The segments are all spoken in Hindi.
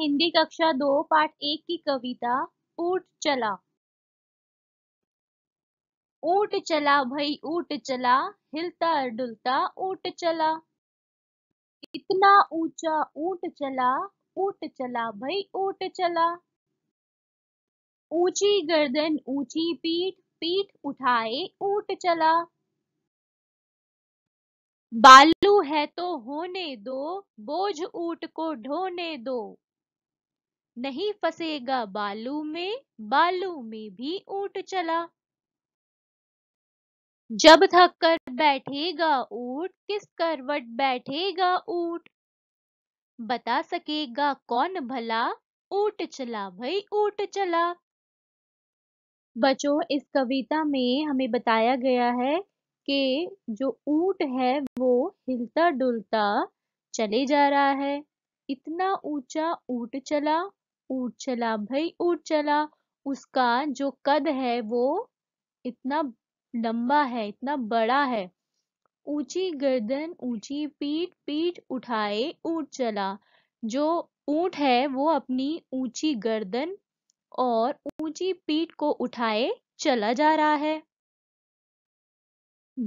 हिंदी कक्षा दो पाठ एक की कविता ऊट चला ऊट चला भाई ऊट चला हिलता डुलता ऊट चला इतना ऊंचा ऊट चला ऊट चला भाई ऊट चला ऊंची गर्दन ऊंची पीठ पीठ उठाए ऊट चला बालू है तो होने दो बोझ ऊट को ढोने दो नहीं फंसेगा बालू में बालू में भी ऊट चला जब थक कर बैठेगा ऊट किस करवट बैठेगा ऊट बता सकेगा कौन भला ऊट चला भाई ऊट चला बच्चों इस कविता में हमें बताया गया है कि जो ऊट है वो हिलता डुलता चले जा रहा है इतना ऊंचा ऊट चला ऊट चला भाई ऊट चला उसका जो कद है वो इतना लंबा है इतना बड़ा है ऊंची गर्दन ऊंची पीठ पीठ उठाए ऊट चला जो ऊंट है वो अपनी ऊंची गर्दन और ऊंची पीठ को उठाए चला जा रहा है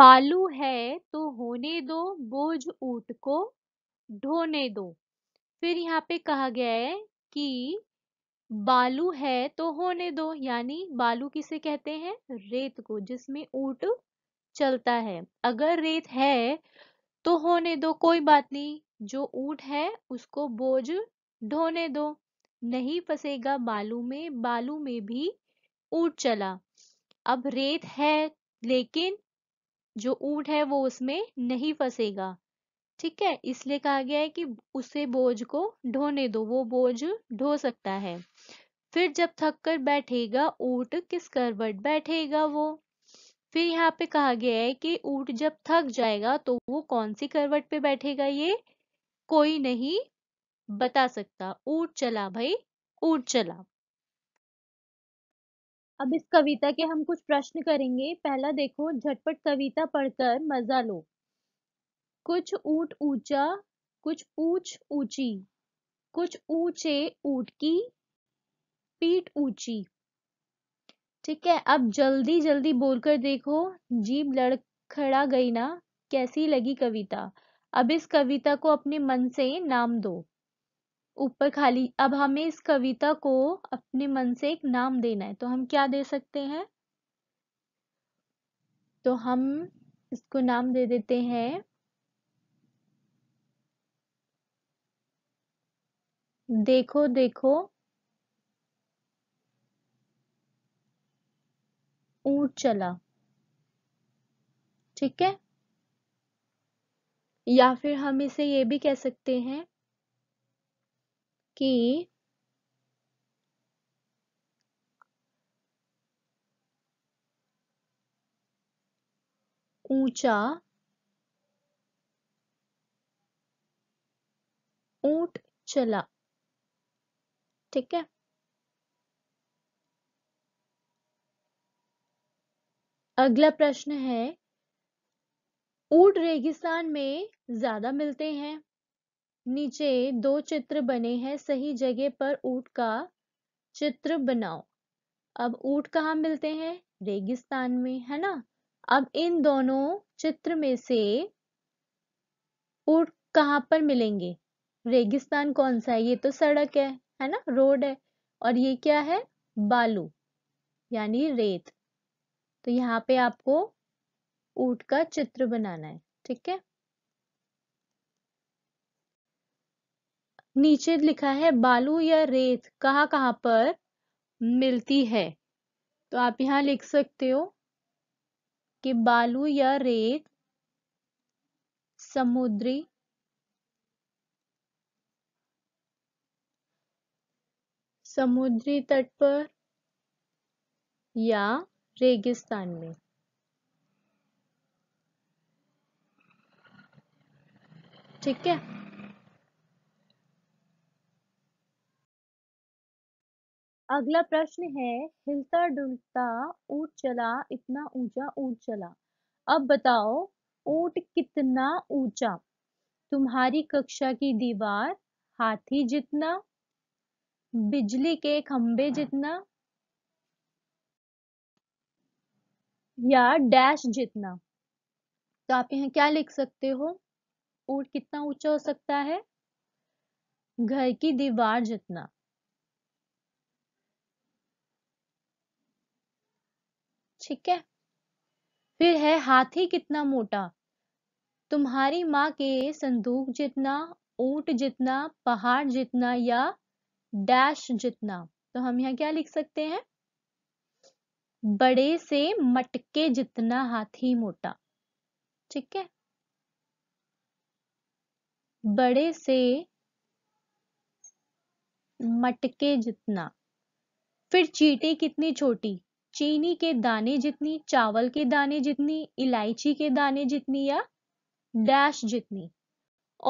बालू है तो होने दो बोझ ऊट को ढोने दो फिर यहाँ पे कहा गया है कि बालू है तो होने दो यानी बालू किसे कहते हैं रेत को जिसमें ऊट चलता है अगर रेत है तो होने दो कोई बात नहीं जो ऊट है उसको बोझ ढोने दो नहीं फंसेगा बालू में बालू में भी ऊट चला अब रेत है लेकिन जो ऊट है वो उसमें नहीं फंसेगा ठीक है इसलिए कहा गया है कि उसे बोझ को ढोने दो वो बोझ ढो सकता है फिर जब थक कर बैठेगा ऊट किस करवट बैठेगा वो फिर यहाँ पे कहा गया है कि ऊट जब थक जाएगा तो वो कौन सी करवट पे बैठेगा ये कोई नहीं बता सकता ऊट चला भाई ऊट चला अब इस कविता के हम कुछ प्रश्न करेंगे पहला देखो झटपट कविता पढ़कर मजा लो कुछ ऊट ऊंचा कुछ ऊंच ऊंची कुछ ऊंचे ऊट की पीठ ऊंची ठीक है अब जल्दी जल्दी बोलकर देखो जीभ लड़खड़ा गई ना कैसी लगी कविता अब इस कविता को अपने मन से नाम दो ऊपर खाली अब हमें इस कविता को अपने मन से एक नाम देना है तो हम क्या दे सकते हैं तो हम इसको नाम दे देते हैं देखो देखो ऊंट चला ठीक है या फिर हम इसे ये भी कह सकते हैं कि ऊंचा ऊंट चला ठीक है अगला प्रश्न है ऊट रेगिस्तान में ज्यादा मिलते हैं नीचे दो चित्र बने हैं सही जगह पर ऊट का चित्र बनाओ अब ऊट कहाँ मिलते हैं रेगिस्तान में है ना अब इन दोनों चित्र में से ऊट कहाँ पर मिलेंगे रेगिस्तान कौन सा है ये तो सड़क है है ना रोड है और ये क्या है बालू यानी रेत तो यहाँ पे आपको ऊट का चित्र बनाना है ठीक है नीचे लिखा है बालू या रेत कहाँ कहाँ पर मिलती है तो आप यहाँ लिख सकते हो कि बालू या रेत समुद्री समुद्री तट पर या रेगिस्तान में ठीक है अगला प्रश्न है हिलता डुलता ऊट चला इतना ऊंचा ऊट चला अब बताओ ऊट कितना ऊंचा तुम्हारी कक्षा की दीवार हाथी जितना बिजली के खंबे जितना या डैश जितना तो आप यहाँ क्या लिख सकते हो ऊट कितना ऊंचा हो सकता है घर की दीवार जितना ठीक है फिर है हाथी कितना मोटा तुम्हारी माँ के संदूक जितना ऊंट जितना पहाड़ जितना या डैश जितना तो हम यहाँ क्या लिख सकते हैं बड़े से मटके जितना हाथी मोटा ठीक है बड़े से मटके जितना फिर चीटी कितनी छोटी चीनी के दाने जितनी चावल के दाने जितनी इलायची के दाने जितनी या डैश जितनी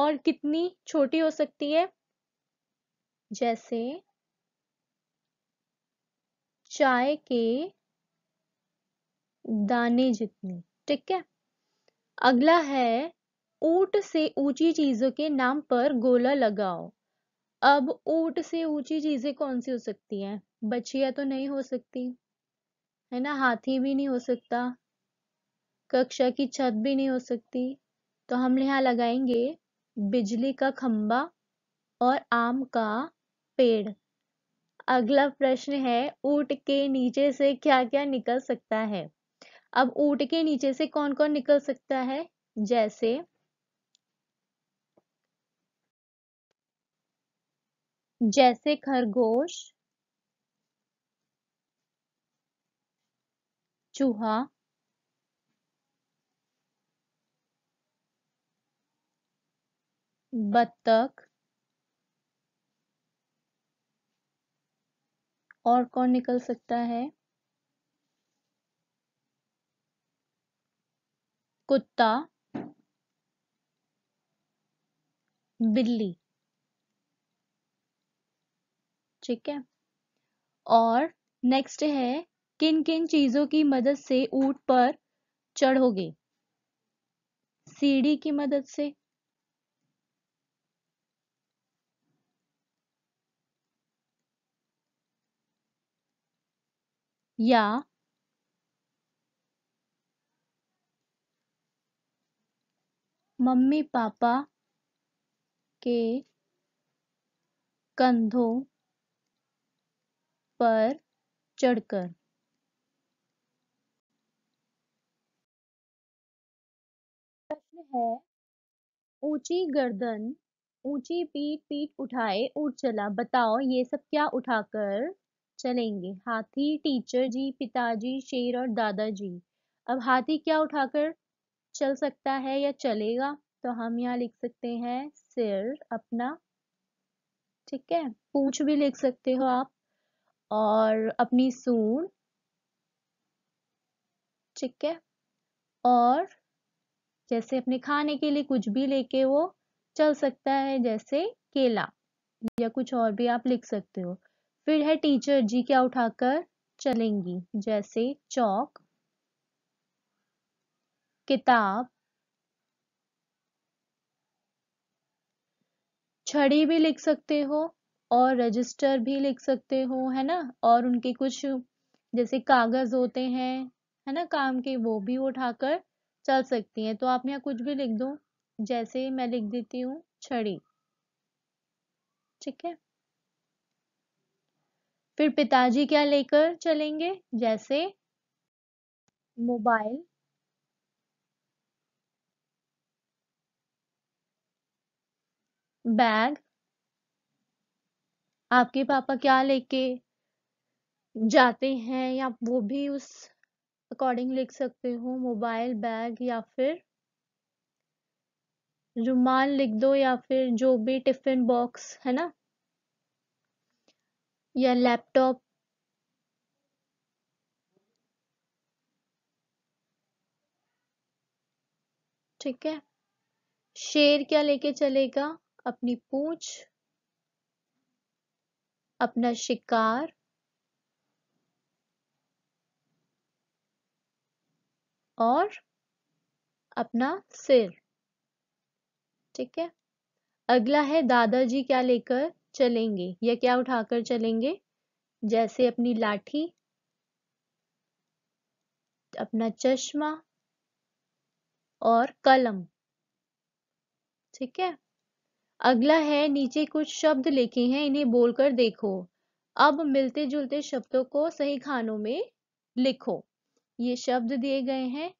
और कितनी छोटी हो सकती है जैसे चाय के दाने जितने ठीक है अगला है ऊट से ऊंची चीजों के नाम पर गोला लगाओ अब ऊट से ऊंची चीजें कौन सी हो सकती हैं बछिया तो नहीं हो सकती है ना हाथी भी नहीं हो सकता कक्षा की छत भी नहीं हो सकती तो हम यहाँ लगाएंगे बिजली का खंबा और आम का पेड़ अगला प्रश्न है ऊट के नीचे से क्या क्या निकल सकता है अब ऊट के नीचे से कौन कौन निकल सकता है जैसे जैसे खरगोश चूहा बत्तख और कौन निकल सकता है कुत्ता बिल्ली ठीक है और नेक्स्ट है किन किन चीजों की मदद से ऊट पर चढ़ोगे सीढ़ी की मदद से या मम्मी पापा के कंधों पर चढ़कर प्रश्न है ऊंची गर्दन ऊंची पीठ पीठ उठाए उठ चला बताओ ये सब क्या उठाकर चलेंगे हाथी टीचर जी पिताजी शेर और दादाजी अब हाथी क्या उठाकर चल सकता है या चलेगा तो हम यहाँ लिख सकते हैं सिर अपना ठीक है पूछ भी लिख सकते हो आप और अपनी सूर ठीक है और जैसे अपने खाने के लिए कुछ भी लेके वो चल सकता है जैसे केला या कुछ और भी आप लिख सकते हो फिर है टीचर जी क्या उठाकर चलेंगी जैसे चौक किताब छड़ी भी लिख सकते हो और रजिस्टर भी लिख सकते हो है ना और उनके कुछ जैसे कागज होते हैं है ना काम के वो भी उठाकर चल सकती हैं तो आप यहाँ कुछ भी लिख दो जैसे मैं लिख देती हूँ छड़ी ठीक है फिर पिताजी क्या लेकर चलेंगे जैसे मोबाइल बैग आपके पापा क्या लेके जाते हैं या वो भी उस अकॉर्डिंग लिख सकते हो मोबाइल बैग या फिर रुमाल लिख दो या फिर जो भी टिफिन बॉक्स है ना या लैपटॉप ठीक है शेर क्या लेके चलेगा अपनी पूछ अपना शिकार और अपना सिर ठीक है अगला है दादाजी क्या लेकर चलेंगे या क्या उठाकर चलेंगे जैसे अपनी लाठी अपना चश्मा और कलम ठीक है अगला है नीचे कुछ शब्द लिखे हैं इन्हें बोलकर देखो अब मिलते जुलते शब्दों को सही खानों में लिखो ये शब्द दिए गए हैं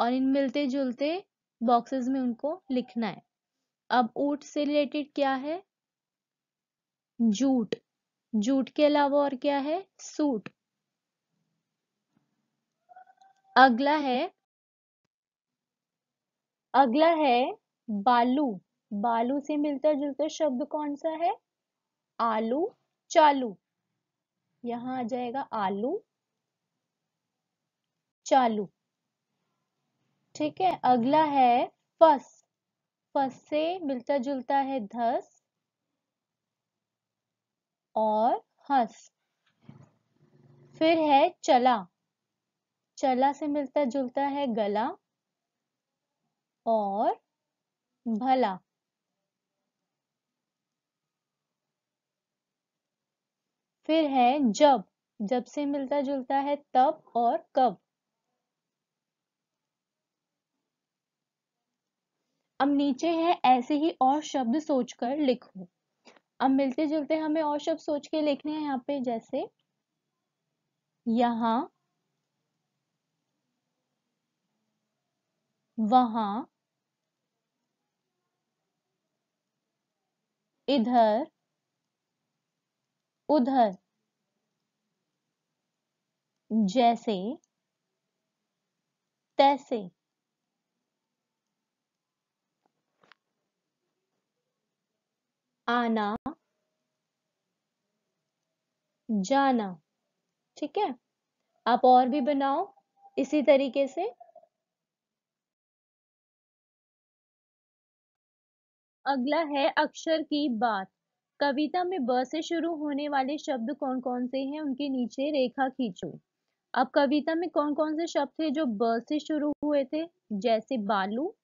और इन मिलते जुलते बॉक्सेस में उनको लिखना है अब ऊट से रिलेटेड क्या है जूट जूट के अलावा और क्या है सूट अगला है अगला है बालू बालू से मिलता जुलता शब्द कौन सा है आलू चालू यहां आ जाएगा आलू चालू ठीक है अगला है फस फस से मिलता जुलता है धस और हंस फिर है चला चला से मिलता जुलता है गला और भला फिर है जब जब से मिलता जुलता है तब और कब अब नीचे है ऐसे ही और शब्द सोचकर लिखो अब मिलते जुलते हमें और शब्द सोच के लिखने हैं यहाँ पे जैसे यहां वहां इधर उधर जैसे तैसे आना जाना ठीक है आप और भी बनाओ इसी तरीके से अगला है अक्षर की बात कविता में ब से शुरू होने वाले शब्द कौन कौन से हैं उनके नीचे रेखा खींचो अब कविता में कौन कौन से शब्द थे जो ब से शुरू हुए थे जैसे बालू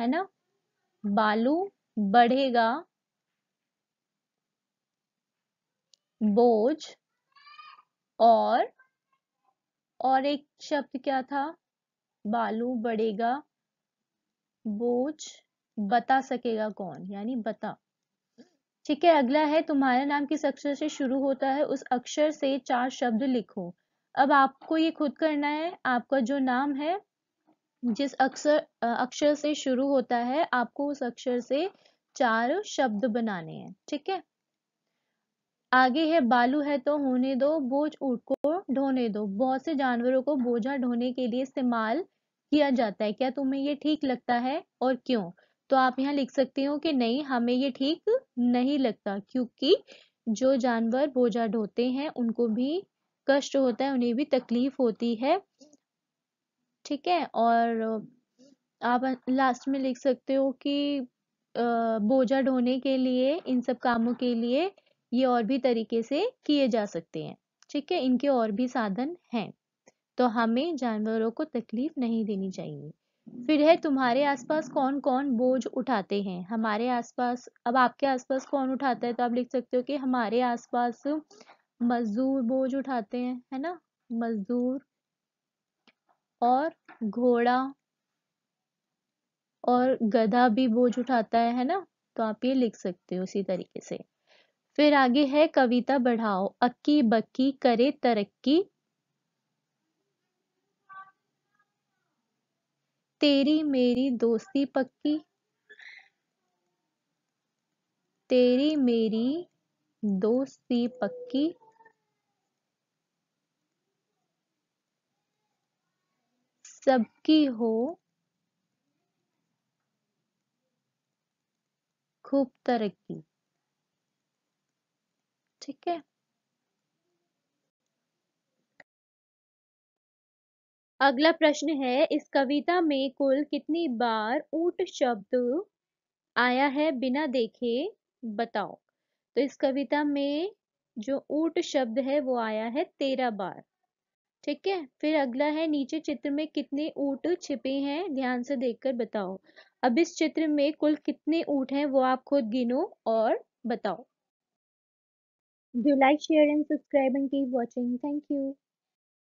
है ना बालू बढ़ेगा बोझ और और एक शब्द क्या था बालू बढ़ेगा बोझ बता सकेगा कौन यानी बता ठीक है अगला है तुम्हारा नाम किस अक्षर से शुरू होता है उस अक्षर से चार शब्द लिखो अब आपको ये खुद करना है आपका जो नाम है जिस अक्षर अक्षर से शुरू होता है आपको उस अक्षर से चार शब्द बनाने हैं ठीक है आगे है बालू है तो होने दो बोझ ऊट को ढोने दो बहुत से जानवरों को बोझा ढोने के लिए इस्तेमाल किया जाता है क्या तुम्हें ये ठीक लगता है और क्यों तो आप यहाँ लिख सकती हो कि नहीं हमें ये ठीक नहीं लगता क्योंकि जो जानवर बोझा ढोते हैं उनको भी कष्ट होता है उन्हें भी तकलीफ होती है ठीक है और आप लास्ट में लिख सकते हो कि बोझा ढोने के लिए इन सब कामों के लिए ये और भी तरीके से किए जा सकते हैं ठीक है इनके और भी साधन हैं तो हमें जानवरों को तकलीफ नहीं देनी चाहिए फिर है तुम्हारे आसपास कौन कौन बोझ उठाते हैं हमारे आसपास अब आपके आसपास कौन उठाता है तो आप लिख सकते हो कि हमारे आसपास मजदूर बोझ उठाते हैं है ना मजदूर और घोड़ा और गधा भी बोझ उठाता है है ना तो आप ये लिख सकते हो उसी तरीके से फिर आगे है कविता बढ़ाओ अक्की बक्की करे तरक्की तेरी मेरी दोस्ती पक्की तेरी मेरी दोस्ती पक्की सबकी हो खूब तरक्की ठीक है अगला प्रश्न है इस कविता में कुल कितनी बार ऊट शब्द आया है बिना देखे बताओ तो इस कविता में जो ऊट शब्द है वो आया है तेरह बार ठीक है फिर अगला है नीचे चित्र में कितने ऊट छिपे हैं ध्यान से देखकर बताओ अब इस चित्र में कुल कितने ऊँट हैं वो आप खुद गिनो और बताओ Do like, share, and subscribe, and keep watching. Thank you.